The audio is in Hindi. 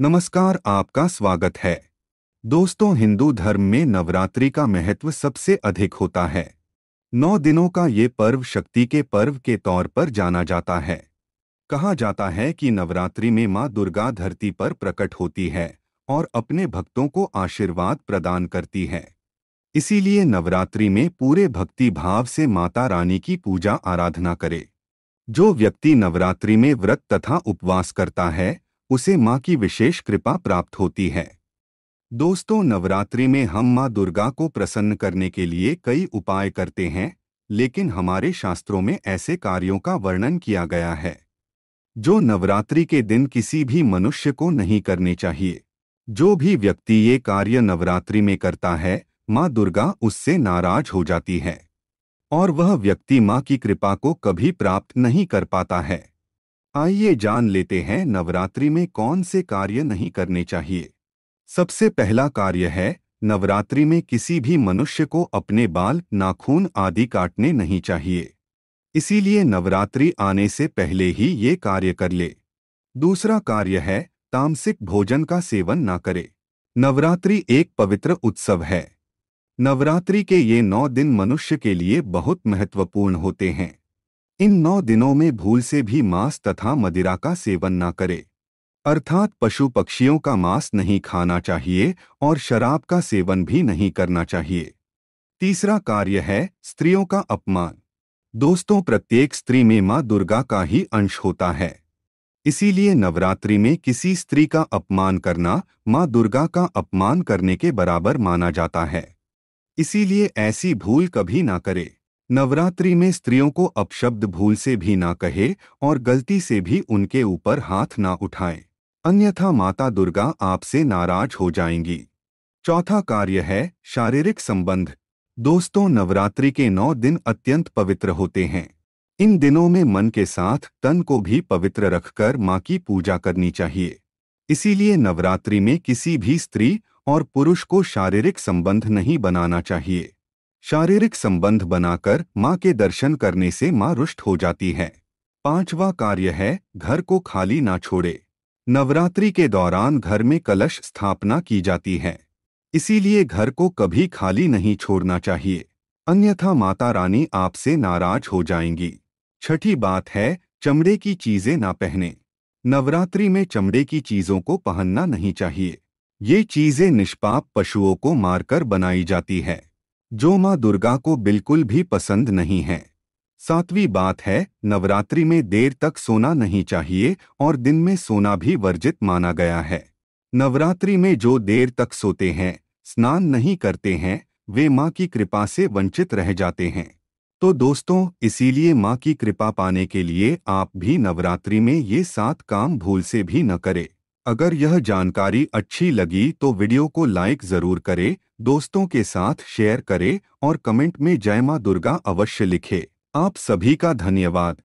नमस्कार आपका स्वागत है दोस्तों हिंदू धर्म में नवरात्रि का महत्व सबसे अधिक होता है नौ दिनों का ये पर्व शक्ति के पर्व के तौर पर जाना जाता है कहा जाता है कि नवरात्रि में मां दुर्गा धरती पर प्रकट होती है और अपने भक्तों को आशीर्वाद प्रदान करती है इसीलिए नवरात्रि में पूरे भक्ति भाव से माता रानी की पूजा आराधना करे जो व्यक्ति नवरात्रि में व्रत तथा उपवास करता है उसे माँ की विशेष कृपा प्राप्त होती है दोस्तों नवरात्रि में हम माँ दुर्गा को प्रसन्न करने के लिए कई उपाय करते हैं लेकिन हमारे शास्त्रों में ऐसे कार्यों का वर्णन किया गया है जो नवरात्रि के दिन किसी भी मनुष्य को नहीं करने चाहिए जो भी व्यक्ति ये कार्य नवरात्रि में करता है माँ दुर्गा उससे नाराज हो जाती है और वह व्यक्ति माँ की कृपा को कभी प्राप्त नहीं कर पाता है आइए जान लेते हैं नवरात्रि में कौन से कार्य नहीं करने चाहिए सबसे पहला कार्य है नवरात्रि में किसी भी मनुष्य को अपने बाल नाखून आदि काटने नहीं चाहिए इसीलिए नवरात्रि आने से पहले ही ये कार्य कर ले दूसरा कार्य है तामसिक भोजन का सेवन ना करे नवरात्रि एक पवित्र उत्सव है नवरात्रि के ये नौ दिन मनुष्य के लिए बहुत महत्वपूर्ण होते हैं इन नौ दिनों में भूल से भी मांस तथा मदिरा का सेवन न करे अर्थात पशु पक्षियों का मांस नहीं खाना चाहिए और शराब का सेवन भी नहीं करना चाहिए तीसरा कार्य है स्त्रियों का अपमान दोस्तों प्रत्येक स्त्री में माँ दुर्गा का ही अंश होता है इसीलिए नवरात्रि में किसी स्त्री का अपमान करना माँ दुर्गा का अपमान करने के बराबर माना जाता है इसीलिए ऐसी भूल कभी ना करें नवरात्रि में स्त्रियों को अपशब्द भूल से भी ना कहे और गलती से भी उनके ऊपर हाथ ना उठाएं अन्यथा माता दुर्गा आपसे नाराज हो जाएंगी चौथा कार्य है शारीरिक संबंध दोस्तों नवरात्रि के नौ दिन अत्यंत पवित्र होते हैं इन दिनों में मन के साथ तन को भी पवित्र रखकर माँ की पूजा करनी चाहिए इसीलिए नवरात्रि में किसी भी स्त्री और पुरुष को शारीरिक संबंध नहीं बनाना चाहिए शारीरिक संबंध बनाकर माँ के दर्शन करने से माँ रुष्ट हो जाती है पांचवा कार्य है घर को खाली ना छोड़े नवरात्रि के दौरान घर में कलश स्थापना की जाती है इसीलिए घर को कभी खाली नहीं छोड़ना चाहिए अन्यथा माता रानी आपसे नाराज हो जाएंगी छठी बात है चमड़े की चीजें ना पहने नवरात्रि में चमड़े की चीजों को पहनना नहीं चाहिए ये चीजें निष्पाप पशुओं को मारकर बनाई जाती है जो माँ दुर्गा को बिल्कुल भी पसंद नहीं है सातवीं बात है नवरात्रि में देर तक सोना नहीं चाहिए और दिन में सोना भी वर्जित माना गया है नवरात्रि में जो देर तक सोते हैं स्नान नहीं करते हैं वे माँ की कृपा से वंचित रह जाते हैं तो दोस्तों इसीलिए माँ की कृपा पाने के लिए आप भी नवरात्रि में ये सात काम भूल से भी न करें अगर यह जानकारी अच्छी लगी तो वीडियो को लाइक ज़रूर करें दोस्तों के साथ शेयर करें और कमेंट में जय माँ दुर्गा अवश्य लिखें आप सभी का धन्यवाद